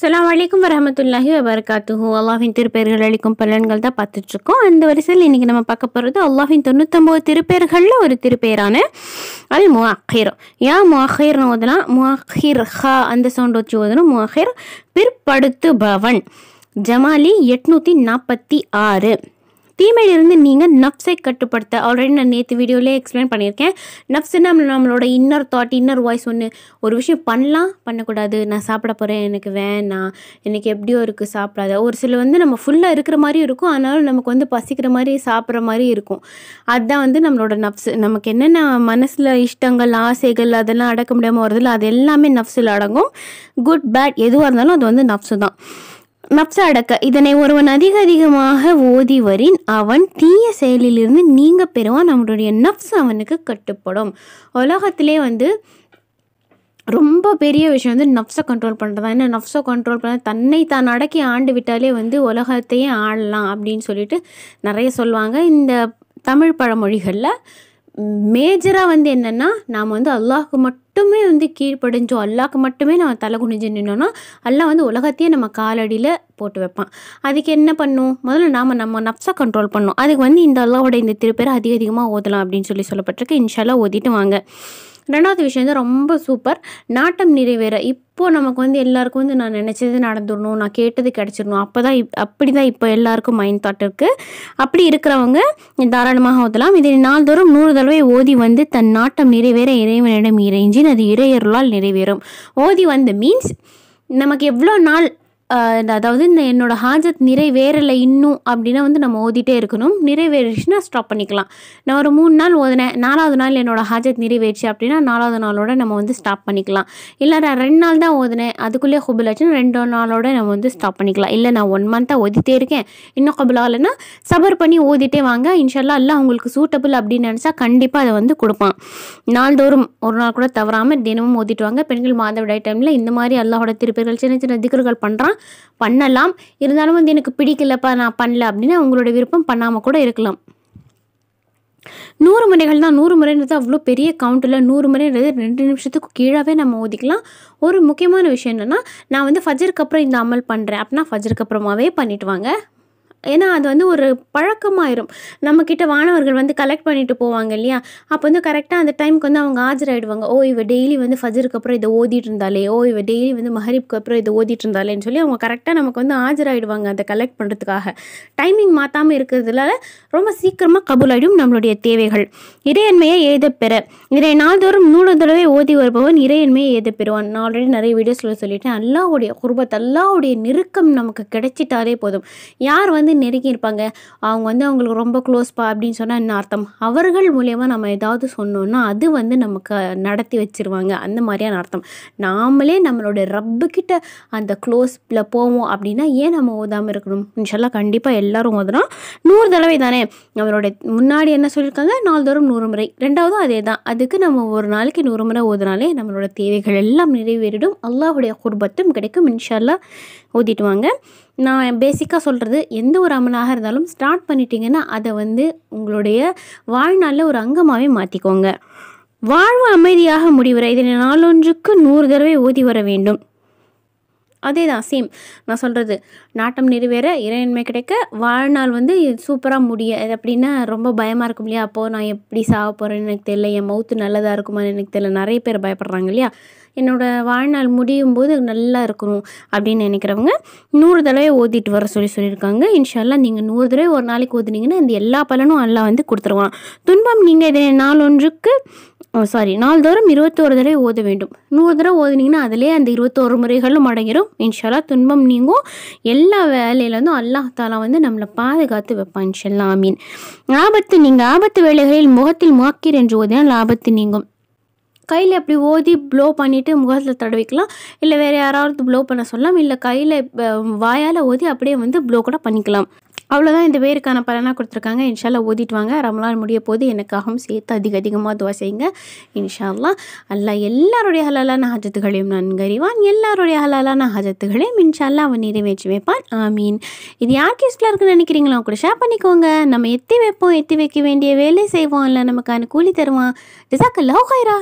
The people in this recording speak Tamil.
சலாம் வலைக்கம் வரமத்துல்லாஹி வபர்காத்துஹு அல்லாஹின் திருப்பெயர்கள் அளிக்கும் பலன்கள் தான் பார்த்துட்ருக்கோம் அந்த வரிசையில் இன்றைக்கி நம்ம பார்க்க போகிறது அல்லாஹின் தொண்ணூத்தொம்பது திருப்பெயர்களில் ஒரு திருப்பெயரான அல் முஹிர் யா முஹீர்னு ஓதுனா முஹிர் ஹா அந்த சவுண்ட் வச்சு ஓதணும் பிற்படுத்து பிற்படுத்துபவன் ஜமாலி எட்நூற்றி நாற்பத்தி ஆறு தீமையிலிருந்து நீங்கள் நப்ஸை கட்டுப்படுத்த ஆல்ரெடி நான் நேற்று வீடியோவிலே எக்ஸ்பிளைன் பண்ணியிருக்கேன் நப்ஸ்னால் நம்ம நம்மளோட இன்னர் தாட் இன்னர் வாய்ஸ் ஒன்று ஒரு விஷயம் பண்ணலாம் பண்ணக்கூடாது நான் சாப்பிட போகிறேன் எனக்கு வேணாம் எனக்கு எப்படியோ இருக்குது சாப்பிடாத ஒரு சில வந்து நம்ம ஃபுல்லாக இருக்கிற மாதிரி இருக்கும் ஆனாலும் நமக்கு வந்து பசிக்கிற மாதிரி சாப்பிட்ற மாதிரி இருக்கும் அதுதான் வந்து நம்மளோட நப்ஸ் நமக்கு என்னென்ன மனசில் இஷ்டங்கள் ஆசைகள் அதெல்லாம் அடக்க முடியாமல் வருதில்ல அது எல்லாமே நப்ஸில் அடங்கும் குட் பேட் எதுவாக இருந்தாலும் அது வந்து நப்ஸு தான் நப்சடக்க இதனை ஒருவன் அதிக அதிகமாக ஓதி வரின் அவன் தீய செயலிலிருந்து நீங்க பெறுவான் நம்மளுடைய நப்ஸ் அவனுக்கு கட்டுப்படும் உலகத்திலே வந்து ரொம்ப பெரிய விஷயம் வந்து நப்ஸை கண்ட்ரோல் பண்ணுறது தான் ஏன்னா நப்ஸை கண்ட்ரோல் பண்ண தன்னை தான் அடக்கி ஆண்டு விட்டாலே வந்து உலகத்தையே ஆடலாம் அப்படின்னு சொல்லிட்டு நிறைய சொல்லுவாங்க இந்த தமிழ் பழமொழிகளில் மேஜராக வந்து என்னென்னா நாம் வந்து அல்லாஹுக்கு மட்டுமே வந்து கீழ்ப்படிஞ்சோம் அல்லாஹ்க்கு மட்டுமே நம்ம தலை குனிஞ்சு நின்னோன்னா அல்லா வந்து உலகத்தையே நம்ம காலடியில் போட்டு வைப்பான் அதுக்கு என்ன பண்ணும் முதல்ல நாம் நம்ம நப்ஸாக கண்ட்ரோல் பண்ணோம் அதுக்கு வந்து இந்த அல்லாவோட இந்த திருப்பேரை அதிக அதிகமாக ஓதலாம் அப்படின்னு சொல்லி சொல்லப்பட்டிருக்கு இன்ஷால்லாம் ஓதிட்டு வாங்க ரெண்டாவது விஷயம் வந்து ரொம்ப சூப்பர் நாட்டம் நிறைவேற இப்போது நமக்கு வந்து எல்லாருக்கும் வந்து நான் நினச்சது நடந்துடணும் நான் கேட்டது கிடச்சிடணும் அப்போ தான் இப் அப்படி தான் இப்போ எல்லாருக்கும் மைண்ட் தாட் இருக்குது அப்படி இருக்கிறவங்க தாராளமாக ஓதலாம் இதை நாள்தோறும் நூறு தடவை ஓதி வந்து தன் நாட்டம் நிறைவேற இறைவனிடம் இறைஞ்சின் அது இறையருளால் நிறைவேறும் ஓதி வந்து மீன்ஸ் நமக்கு எவ்வளோ நாள் அதாவது இந்த என்னோட ஹாஜத் நிறைவேறலை இன்னும் அப்படின்னா வந்து நம்ம ஓதிட்டே இருக்கணும் நிறைவேறிச்சுன்னா ஸ்டாப் பண்ணிக்கலாம் நான் ஒரு மூணு நாள் ஓதினேன் நாலாவது நாள் என்னோட ஹாஜத் நிறைவேறிச்சு அப்படின்னா நாலாவது நாளோட நம்ம வந்து ஸ்டாப் பண்ணிக்கலாம் இல்லை நான் ரெண்டு நாள் தான் ஓதினேன் அதுக்குள்ளேயே ஹுபிலாச்சுன்னா ரெண்டு நாளோட நம்ம வந்து ஸ்டாப் பண்ணிக்கலாம் இல்லை நான் ஒன் மந்த்தாக ஓதிட்டே இருக்கேன் இன்னும் ஹுபிலாகலைன்னா சபர் பண்ணி ஓதிட்டே வாங்க இன்ஷல்லா எல்லாம் உங்களுக்கு சூட்டபிள் அப்படின்னு நினச்சா கண்டிப்பாக அதை வந்து கொடுப்பான் நாள்தோறும் ஒரு நாள் கூட தவறாமல் தினமும் ஓதிட்டு வாங்க பெண்கள் மாதவிடாய் டைமில் இந்த மாதிரி அல்லாஹோட திருப்பிகள் சின்ன சின்ன திகர்கள் பண்ணுறான் பண்ணலாம் இருந்தாலும் வந்து எனக்கு பிடிக்கலப்பா நான் பண்ணல அப்படின்னு அவங்களோட விருப்பம் பண்ணாமல் கூட இருக்கலாம் நூறு முறைகள் தான் நூறு முறைன்றது அவ்வளோ பெரிய கவுண்டில் நூறு முறைன்றது ரெண்டு நிமிஷத்துக்கு கீழாகவே நம்ம ஒதுக்கலாம் ஒரு முக்கியமான விஷயம் என்னென்னா நான் வந்து ஃபஜருக்கு அப்புறம் இந்த அமல் பண்ணுறேன் அப்படின்னா ஃபஜருக்கு அப்புறமாவே பண்ணிட்டு வாங்க ஏன்னா அது வந்து ஒரு பழக்கமாயிரும் நம்மக்கிட்ட மாணவர்கள் வந்து கலெக்ட் பண்ணிட்டு போவாங்க இல்லையா அப்போ வந்து கரெக்டாக அந்த டைமுக்கு வந்து அவங்க ஆஜராகிடுவாங்க ஓ இவ டெய்லி வந்து ஃபஜருக்கு அப்புறம் இதை ஓதிட்டு இருந்தாலே ஓ இவ டெய்லி வந்து மஹரிப்க்கு அப்புறம் இதை ஓதிட்டு இருந்தாலேன்னு சொல்லி அவங்க கரெக்டாக நமக்கு வந்து ஆஜராகிடுவாங்க அதை கலெக்ட் பண்ணுறதுக்காக டைமிங் மாற்றாமல் இருக்கிறதுனால ரொம்ப சீக்கிரமாக கபூலாயிடும் நம்மளுடைய தேவைகள் இறையன்மையை எழுத பெற இதை நாள்தோறும் ஒரு தடவை ஓதி வருபவன் இறையன்மையை ஏத பெறுவான் நான் ஆல்ரெடி நிறைய வீடியோஸில் சொல்லிட்டேன் அல்லாவுடைய குருபத் அல்லாவுடைய நெருக்கம் நமக்கு கிடைச்சிட்டாலே போதும் யார் வந்து நெருங்கி இருப்பாங்க அவங்க வந்து அவங்களுக்கு ரொம்ப க்ளோஸ்பா அப்படின்னு சொன்னால் என்ன அர்த்தம் அவர்கள் மூலயமா நம்ம ஏதாவது சொன்னோன்னா அது வந்து நமக்கு நடத்தி வச்சிருவாங்க அந்த மாதிரியான அர்த்தம் நாமளே நம்மளோட ரப்புக்கிட்ட அந்த க்ளோஸில் போவோம் அப்படின்னா ஏன் நம்ம ஓதாமல் இருக்கணும் இன்ஷால்லாம் கண்டிப்பாக எல்லோரும் ஓதுனா நூறு தடவை தானே நம்மளோட முன்னாடி என்ன சொல்லியிருக்காங்க நாள்தோறும் நூறு முறை ரெண்டாவதும் அதே தான் அதுக்கு நம்ம ஒரு நாளைக்கு வாரத்துக்கு நூறு முறை ஓதுனாலே நம்மளோட தேவைகள் எல்லாம் நிறைவேறிடும் அல்லாஹுடைய குர்பத்தும் கிடைக்கும் இன்ஷால்லா ஓதிட்டு வாங்க நான் பேசிக்காக சொல்கிறது எந்த ஒரு அமலாக இருந்தாலும் ஸ்டார்ட் பண்ணிட்டீங்கன்னா அதை வந்து உங்களுடைய வாழ்நாளில் ஒரு அங்கமாகவே மாற்றிக்கோங்க வாழ்வு அமைதியாக முடிவுற இதனை நாளொன்றுக்கு நூறு தடவை ஓதி வர வேண்டும் அதே தான் சேம் நான் சொல்கிறது நாட்டம் நிறைவேற இறையின்மை கிடைக்க வாழ்நாள் வந்து சூப்பராக முடிய அப்படின்னா ரொம்ப பயமாக இருக்கும் இல்லையா அப்போது நான் எப்படி சாக போகிறேன்னு எனக்கு தெரியல என் மவுத்து நல்லதாக இருக்குமான்னு எனக்கு தெரியல நிறைய பேர் பயப்படுறாங்க இல்லையா என்னோடய வாழ்நாள் முடியும் போது நல்லா இருக்கணும் அப்படின்னு நினைக்கிறவங்க நூறு தடவை ஓதிட்டு வர சொல்லி சொல்லியிருக்காங்க இன்ஷால்லாம் நீங்கள் நூறு தடவை ஒரு நாளைக்கு ஓதுனீங்கன்னா இந்த எல்லா பலனும் எல்லாம் வந்து கொடுத்துருவான் துன்பம் நீங்கள் இதை நாளொன்றுக்கு சாரி நாள்தோறும் இருபத்தோரு தடவை ஓத வேண்டும் நூறு தடவை ஓதுனீங்கன்னா அதிலே அந்த இருபத்தோரு முறைகளும் அடங்கிடும் இன்ஷால்லா துன்பம் நீங்கும் எல்லா வேலையிலேருந்தும் அல்லாஹாலா வந்து நம்மளை பாதுகாத்து வைப்பான் இன்ஷல்லா மீன் ஆபத்து நீங்கள் ஆபத்து வேலைகளில் முகத்தில் முகக்கீர் என்று ஓதினால் ஆபத்து நீங்கும் கையில் அப்படி ஓதி ப்ளோ பண்ணிவிட்டு முகத்தில் தடவிக்கலாம் இல்லை வேறு யாராவது ப்ளோ பண்ண சொல்லலாம் இல்லை கையில் வாயால் ஓதி அப்படியே வந்து ப்ளோ கூட பண்ணிக்கலாம் அவ்வளோதான் இந்த பேருக்கான பலனாக கொடுத்துருக்காங்க இன்ஷால்லா ஓதிட்டு வாங்க ரமலான் முடிய போது எனக்காகவும் சேர்த்து அதிக அதிகமாக துவா செய்யுங்க இன்ஷால்லா அல்லா எல்லாருடைய ஹலாலான நான் நன்கறிவான் எல்லாருடைய ஹலாலான ஹஜத்துகளையும் இன்ஷால்லா அவன் நிறைவேற்றி வைப்பான் ஆமீன் இது யார் கேஸ்டில் இருக்குன்னு நினைக்கிறீங்களோ கூட ஷேர் பண்ணிக்கோங்க நம்ம எத்தி வைப்போம் எத்தி வைக்க வேண்டிய வேலை செய்வோம் இல்லை நமக்கான கூலி தருவான் ஜிசாக்கல்லா ஹைரா